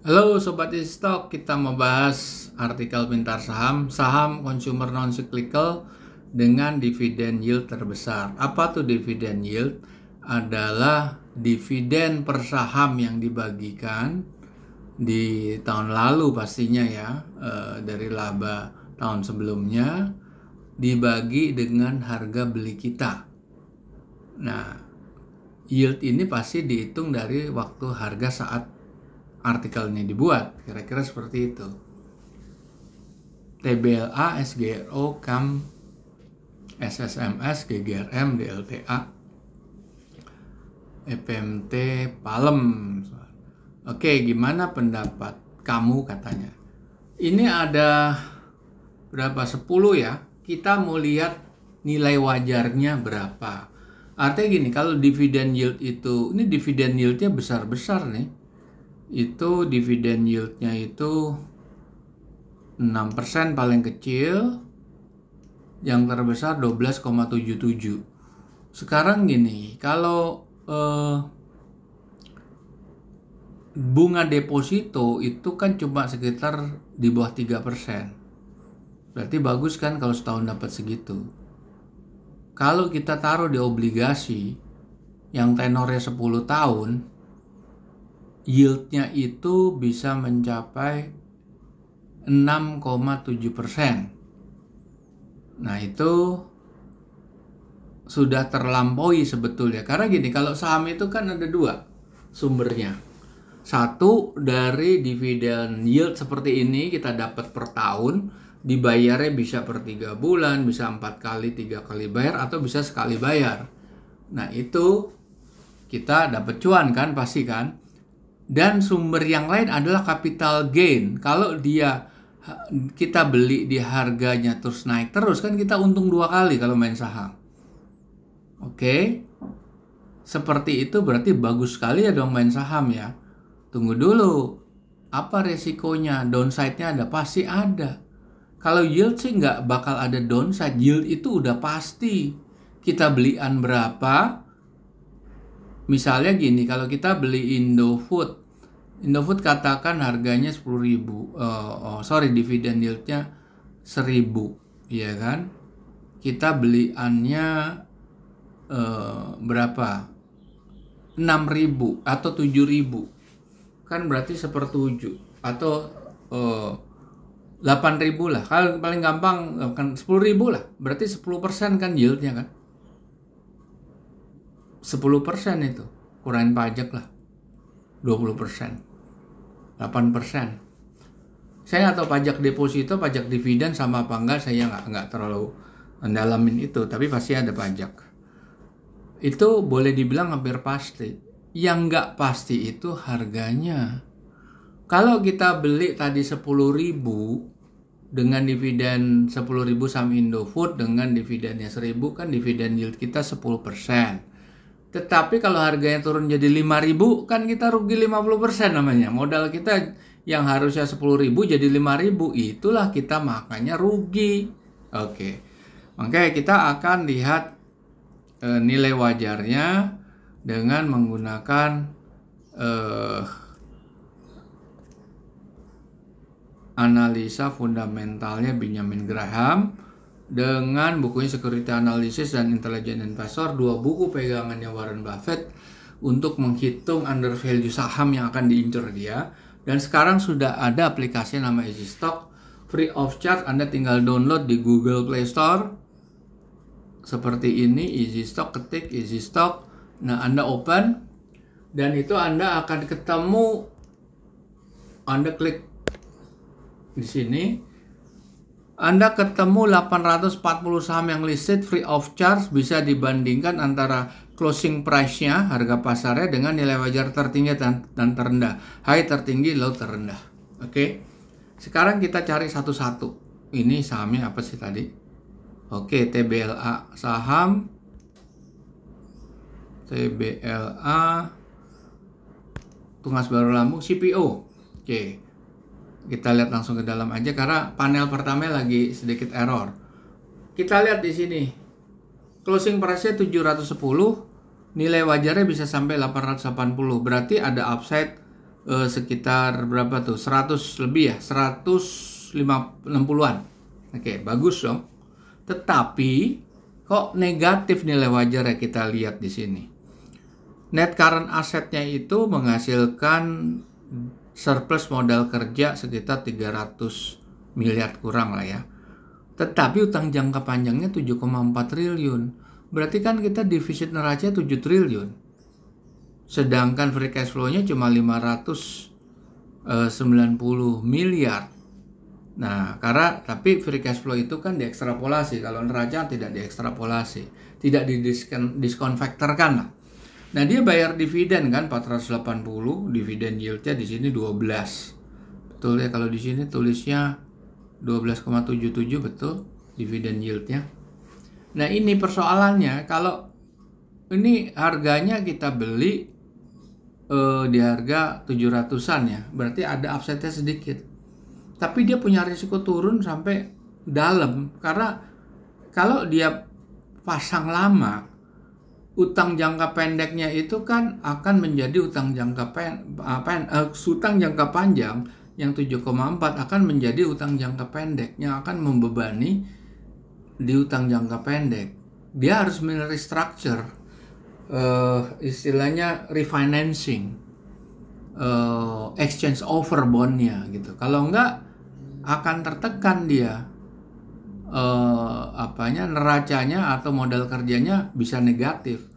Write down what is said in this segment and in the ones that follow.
Halo Sobat Istok, kita mau bahas artikel pintar saham, saham consumer non-cyclical dengan dividen yield terbesar. Apa tuh dividen yield? Adalah dividen per saham yang dibagikan di tahun lalu pastinya ya, eh, dari laba tahun sebelumnya dibagi dengan harga beli kita. Nah, yield ini pasti dihitung dari waktu harga saat artikelnya dibuat kira-kira seperti itu TBLA, SGRO, KAM, SSMS, GGRM, DLTA, EPMT, PALEM. Oke, gimana pendapat kamu katanya? Ini ada berapa? 10 ya. Kita mau lihat nilai wajarnya berapa. Artinya gini, kalau dividend yield itu, ini dividen yieldnya besar-besar nih itu dividen yieldnya itu 6% paling kecil yang terbesar 12,77 sekarang gini kalau eh, bunga deposito itu kan cuma sekitar di bawah 3% berarti bagus kan kalau setahun dapat segitu kalau kita taruh di obligasi yang tenornya 10 tahun yieldnya itu bisa mencapai 6,7 persen. Nah itu sudah terlampaui sebetulnya karena gini kalau saham itu kan ada dua sumbernya satu dari dividen yield seperti ini kita dapat per tahun dibayarnya bisa per tiga bulan bisa empat kali tiga kali bayar atau bisa sekali bayar nah itu kita dapat cuan kan pasti kan dan sumber yang lain adalah capital gain. Kalau dia kita beli di harganya terus naik terus kan kita untung dua kali kalau main saham. Oke. Okay? Seperti itu berarti bagus sekali ya dong main saham ya. Tunggu dulu. Apa resikonya? Downside-nya ada pasti ada. Kalau yield sih nggak bakal ada downside. Yield itu udah pasti. Kita belian berapa? Misalnya gini, kalau kita beli Indofood Indofood katakan harganya 10.000 uh, eh, oh, sorry dividen yieldnya 1.000, ya kan? Kita beliannya uh, berapa? 6.000 atau 7.000, kan berarti sepertujuh atau uh, eh, 8.000 lah. Kalau paling gampang kan 10.000 lah, berarti 10% kan yieldnya kan? 10% itu, kurangin pajak lah. 20%. 8%. Saya atau pajak deposito, pajak dividen sama apa enggak saya nggak nggak terlalu mendalamin itu, tapi pasti ada pajak. Itu boleh dibilang hampir pasti. Yang nggak pasti itu harganya. Kalau kita beli tadi ribu dengan dividen 10.000 saham Indofood dengan dividennya 1.000 kan dividen yield kita 10%. Tetapi kalau harganya turun jadi 5000 kan kita rugi 50% namanya. Modal kita yang harusnya 10.000 jadi 5.000. Itulah kita makanya rugi. Oke. Okay. Makanya kita akan lihat e, nilai wajarnya dengan menggunakan e, analisa fundamentalnya Benjamin Graham dengan bukunya Security Analysis dan Intelligent Investor, dua buku pegangannya Warren Buffett untuk menghitung under value saham yang akan diincer dia. Dan sekarang sudah ada aplikasi nama Easy Stock free of charge. Anda tinggal download di Google Play Store. Seperti ini Easy Stock ketik Easy Stock. Nah, Anda open dan itu Anda akan ketemu Anda klik di sini anda ketemu 840 saham yang listed free of charge bisa dibandingkan antara closing price-nya, harga pasarnya dengan nilai wajar tertinggi dan, dan terendah. High tertinggi, low terendah. Oke. Okay? Sekarang kita cari satu-satu. Ini sahamnya apa sih tadi? Oke, okay, TBLA saham TBLA Tungas Baru Lambung, CPO. Oke. Okay. Kita lihat langsung ke dalam aja karena panel pertama lagi sedikit error. Kita lihat di sini. Closing price-nya 710, nilai wajarnya bisa sampai 880. Berarti ada upside eh, sekitar berapa tuh? 100 lebih ya, 160-an. Oke, bagus dong. Tetapi kok negatif nilai wajarnya kita lihat di sini net current assetnya itu menghasilkan surplus modal kerja sekitar 300 miliar kurang lah ya. Tetapi utang jangka panjangnya 7,4 triliun. Berarti kan kita defisit neraca 7 triliun. Sedangkan free cash flow-nya cuma 590 eh, miliar. Nah, karena tapi free cash flow itu kan diekstrapolasi. Kalau neraca tidak diekstrapolasi, tidak didiskon diskonfaktorkan lah Nah, dia bayar dividen kan 480, dividen yieldnya di sini 12. Betul ya kalau di sini tulisnya 12,77 betul dividen yieldnya. Nah, ini persoalannya kalau ini harganya kita beli eh, di harga 700-an ya. Berarti ada upside sedikit. Tapi dia punya risiko turun sampai dalam karena kalau dia pasang lama utang jangka pendeknya itu kan akan menjadi utang jangka pen, apa, uh, eh, utang jangka panjang yang 7,4 akan menjadi utang jangka pendek yang akan membebani di utang jangka pendek. Dia harus merestructure uh, istilahnya refinancing uh, exchange over bondnya gitu. Kalau enggak akan tertekan dia eh, apanya neracanya atau modal kerjanya bisa negatif.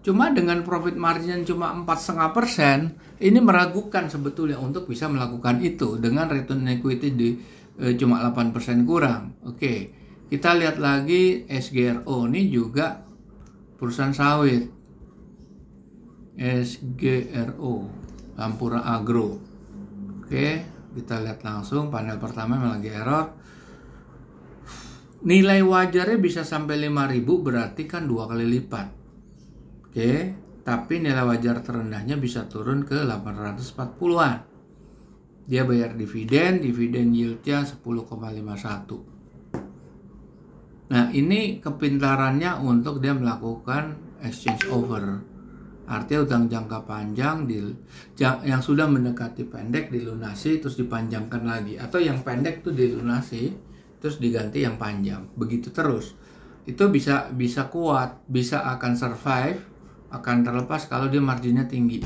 Cuma dengan profit margin cuma 4,5 persen, ini meragukan sebetulnya untuk bisa melakukan itu dengan return equity di e, cuma 8 persen kurang. Oke, kita lihat lagi SGRO ini juga perusahaan sawit. SGRO, Lampura Agro. Oke, kita lihat langsung panel pertama memang lagi error. Nilai wajarnya bisa sampai 5000 berarti kan dua kali lipat Oke, tapi nilai wajar terendahnya bisa turun ke 840-an. Dia bayar dividen, dividen yieldnya 10,51. Nah, ini kepintarannya untuk dia melakukan exchange over. Artinya utang jangka panjang di, yang sudah mendekati pendek dilunasi terus dipanjangkan lagi atau yang pendek itu dilunasi terus diganti yang panjang. Begitu terus. Itu bisa bisa kuat, bisa akan survive akan terlepas kalau dia marginnya tinggi.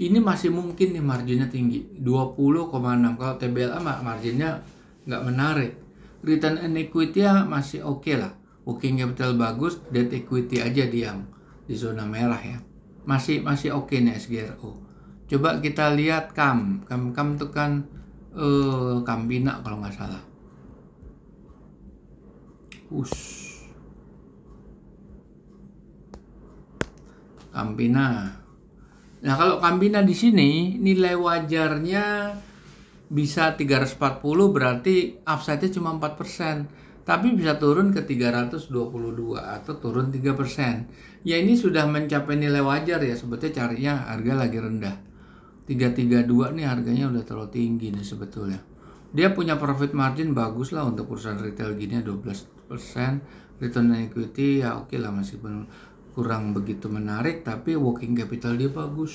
Ini masih mungkin nih marginnya tinggi, 20,6. Kalau TBLA marginnya nggak menarik. Return and equity ya masih oke okay lah. Working capital bagus, debt equity aja diam di zona merah ya. Masih masih oke okay nih SGRO. Coba kita lihat KAM. KAM KAM itu kan eh, KAM Bina kalau nggak salah. Ush Kambina. Nah, kalau Kambina di sini nilai wajarnya bisa 340 berarti upside-nya cuma 4%, tapi bisa turun ke 322 atau turun 3%. Ya ini sudah mencapai nilai wajar ya, sebetulnya carinya harga lagi rendah. 332 nih harganya udah terlalu tinggi nih sebetulnya. Dia punya profit margin bagus lah untuk perusahaan retail gini 12%, return equity ya oke okay lah penuh kurang begitu menarik tapi working capital dia bagus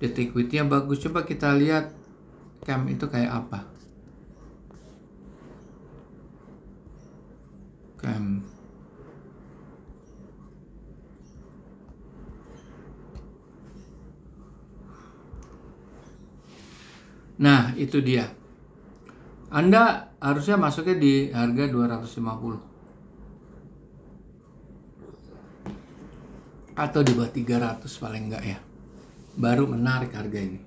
debt equity-nya bagus coba kita lihat cam itu kayak apa cam nah itu dia anda harusnya masuknya di harga 250 atau di bawah 300 paling enggak ya baru menarik harga ini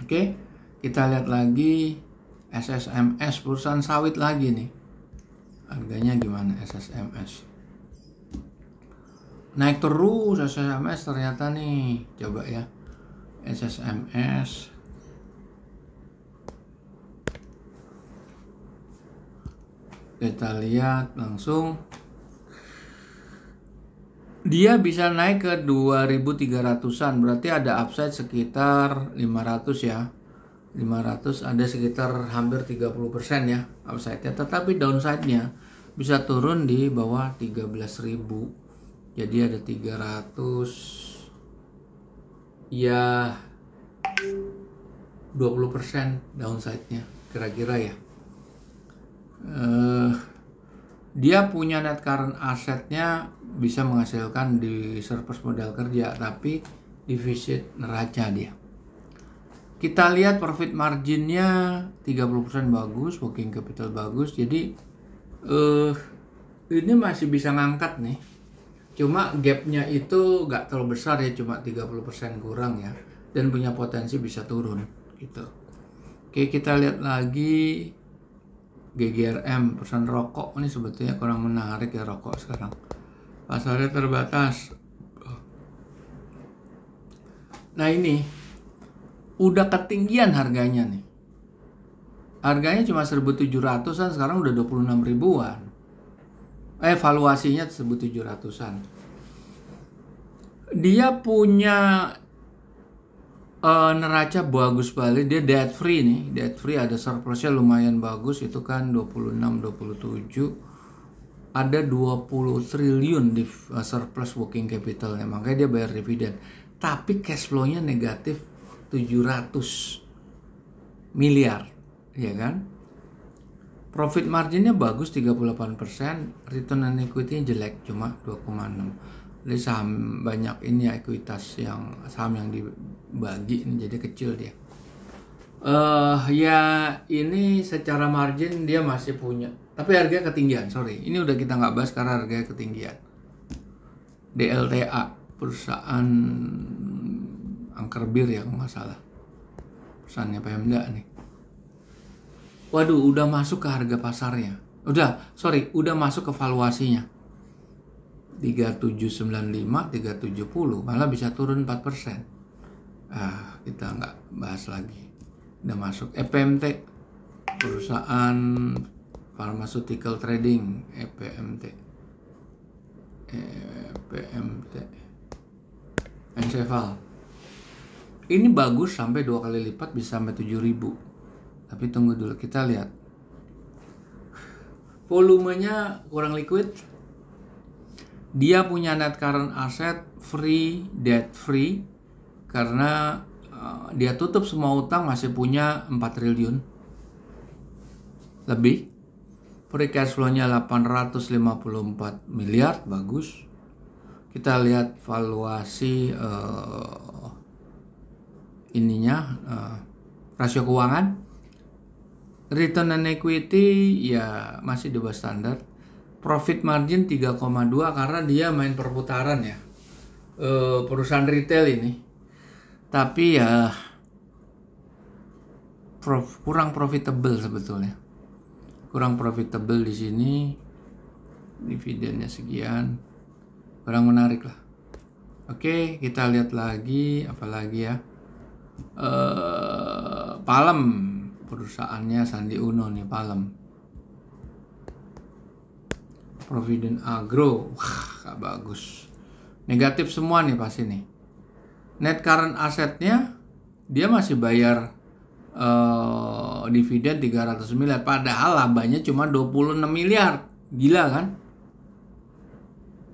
oke kita lihat lagi SSMS perusahaan sawit lagi nih harganya gimana SSMS naik terus SSMS ternyata nih coba ya SSMS kita lihat langsung dia bisa naik ke 2300-an berarti ada upside sekitar 500 ya 500 ada sekitar hampir 30% ya upside-nya tetapi downside-nya bisa turun di bawah 13.000 jadi ada 300 ya 20% downside-nya kira-kira ya uh, dia punya net current asetnya bisa menghasilkan di surplus modal kerja tapi defisit neraca dia kita lihat profit marginnya 30% bagus working capital bagus jadi eh, ini masih bisa ngangkat nih cuma gapnya itu nggak terlalu besar ya cuma 30% kurang ya dan punya potensi bisa turun gitu oke kita lihat lagi GGRM pesan rokok ini sebetulnya kurang menarik ya rokok sekarang pasarnya terbatas nah ini udah ketinggian harganya nih harganya cuma 1700an sekarang udah 26 ribuan Evaluasinya eh, valuasinya 1700an dia punya uh, neraca bagus balik dia debt free nih debt free ada surplusnya lumayan bagus itu kan 26 27 ada 20 triliun di eh, surplus working capital capitalnya makanya dia bayar dividen tapi cash flow-nya negatif 700 miliar ya kan profit marginnya bagus 38% return on equity jelek cuma 2,6 jadi saham banyak ini ya ekuitas yang saham yang dibagi ini jadi kecil dia. Uh, ya ini secara margin dia masih punya, tapi harga ketinggian. Sorry, ini udah kita nggak bahas karena harga ketinggian. DLTA perusahaan angker bir ya kalau nggak salah perusahaannya Pemda nih waduh udah masuk ke harga pasarnya udah sorry udah masuk ke valuasinya 3795 370 malah bisa turun 4 persen ah kita nggak bahas lagi udah masuk EPMT perusahaan pharmaceutical trading EPMT EPMT Enceval ini bagus sampai dua kali lipat bisa sampai 7000 tapi tunggu dulu kita lihat volumenya kurang liquid dia punya net current asset free debt free karena uh, dia tutup semua utang masih punya 4 triliun lebih free cash flow-nya 854 miliar bagus kita lihat valuasi uh, ininya uh, rasio keuangan return on equity ya masih di bawah standar profit margin 3,2 karena dia main perputaran ya. E, perusahaan retail ini. Tapi ya prof, kurang profitable sebetulnya. Kurang profitable di sini. Dividennya sekian. Kurang menarik lah. Oke, kita lihat lagi apalagi ya. E, Palem perusahaannya Sandi Uno nih Palem Provident Agro wah gak bagus negatif semua nih pasti nih net current assetnya dia masih bayar uh, dividen 300 miliar padahal labanya cuma 26 miliar gila kan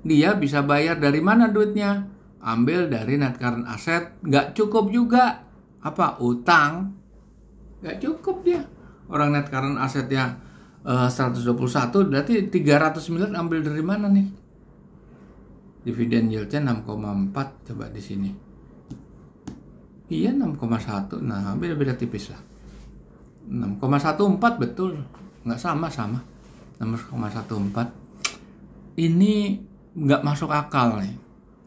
dia bisa bayar dari mana duitnya ambil dari net current asset Gak cukup juga apa utang Gak cukup dia orang net current asetnya 121 eh, berarti 300 miliar ambil dari mana nih? Dividen yieldnya 6,4 coba di sini. Iya 6,1. Nah, beda-beda tipis lah. 6,14 betul. Nggak sama-sama. 6,14. Ini nggak masuk akal nih.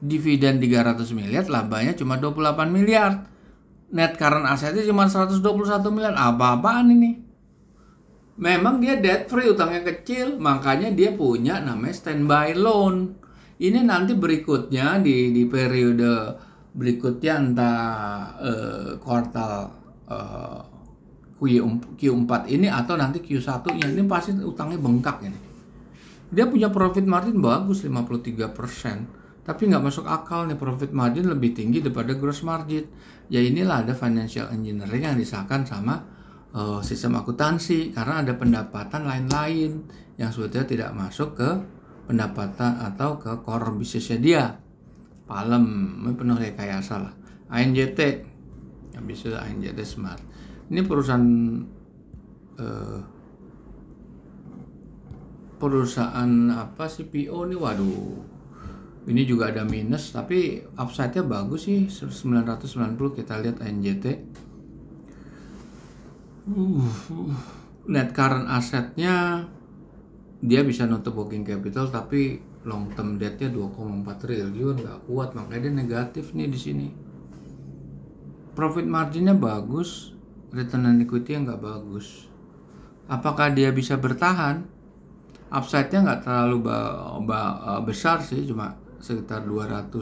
Dividen 300 miliar, labanya cuma 28 miliar. Net current assetnya cuma 121 miliar. Apa-apaan ini? memang dia debt free utangnya kecil makanya dia punya namanya standby loan ini nanti berikutnya di di periode berikutnya entah eh, kuartal eh, Q, 4 um, ini atau nanti Q1 nya ini pasti utangnya bengkak ini dia punya profit margin bagus 53% tapi nggak masuk akal nih profit margin lebih tinggi daripada gross margin ya inilah ada financial engineering yang disahkan sama uh, sistem akuntansi karena ada pendapatan lain-lain yang sebetulnya tidak masuk ke pendapatan atau ke core bisnisnya dia. Palem, ini penuh rekayasa lah. ANJT, habis itu ANJT Smart. Ini perusahaan uh, perusahaan apa CPO nih waduh ini juga ada minus tapi upside-nya bagus sih 990 kita lihat ANJT Uh, net current asetnya dia bisa nutup working capital tapi long term debtnya 2,4 triliun nggak kuat makanya dia negatif nih di sini profit marginnya bagus return on equity nggak bagus apakah dia bisa bertahan upside-nya nggak terlalu eh, besar sih cuma sekitar 200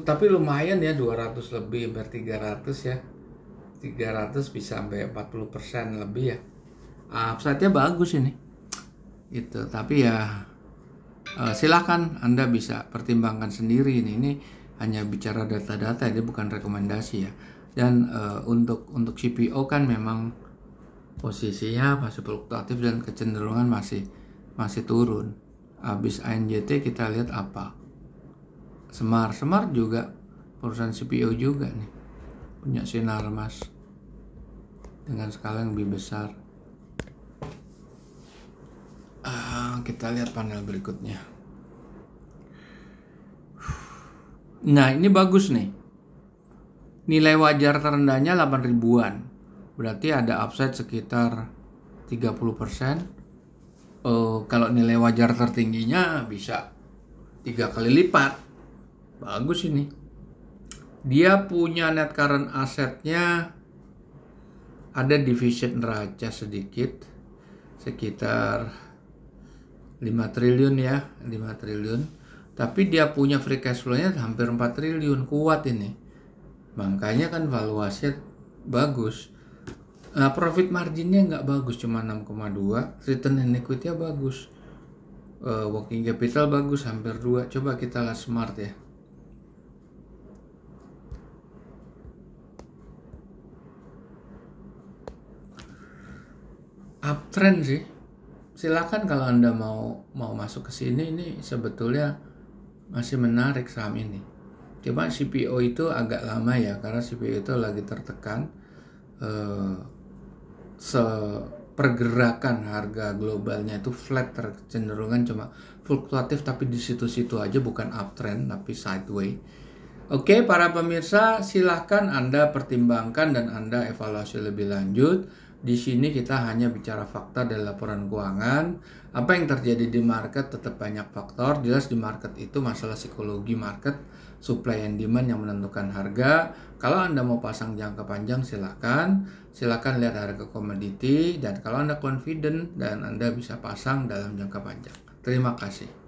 tapi lumayan ya 200 lebih hampir 300 ya 300 bisa sampai 40% persen lebih ya upside-nya ah, bagus ini itu tapi ya uh, silahkan anda bisa pertimbangkan sendiri ini ini hanya bicara data-data ini bukan rekomendasi ya dan uh, untuk untuk CPO kan memang posisinya masih fluktuatif dan kecenderungan masih masih turun habis ANJT kita lihat apa Semar Semar juga perusahaan CPO juga nih punya Sinar Mas dengan skala yang lebih besar. Uh, kita lihat panel berikutnya. Nah, ini bagus nih. Nilai wajar terendahnya 8 ribuan. Berarti ada upside sekitar 30%. Uh, eh, kalau nilai wajar tertingginya bisa tiga kali lipat. Bagus ini. Dia punya net current asetnya ada division neraca sedikit sekitar 5 triliun ya 5 triliun tapi dia punya free cash flow-nya hampir 4 triliun kuat ini makanya kan valuasi bagus nah, profit marginnya nggak bagus cuma 6,2 return on equity-nya bagus uh, working capital bagus hampir 2 coba kita lihat smart ya uptrend sih silakan kalau anda mau mau masuk ke sini ini sebetulnya masih menarik saham ini cuma CPO itu agak lama ya karena CPO itu lagi tertekan eh, pergerakan harga globalnya itu flat tercenderungan cuma fluktuatif tapi di situ-situ aja bukan uptrend tapi sideways Oke, para pemirsa, silahkan Anda pertimbangkan dan Anda evaluasi lebih lanjut. Di sini kita hanya bicara fakta dan laporan keuangan. Apa yang terjadi di market tetap banyak faktor. Jelas di market itu masalah psikologi market, supply and demand yang menentukan harga. Kalau Anda mau pasang jangka panjang silakan. Silakan lihat harga komoditi dan kalau Anda confident dan Anda bisa pasang dalam jangka panjang. Terima kasih.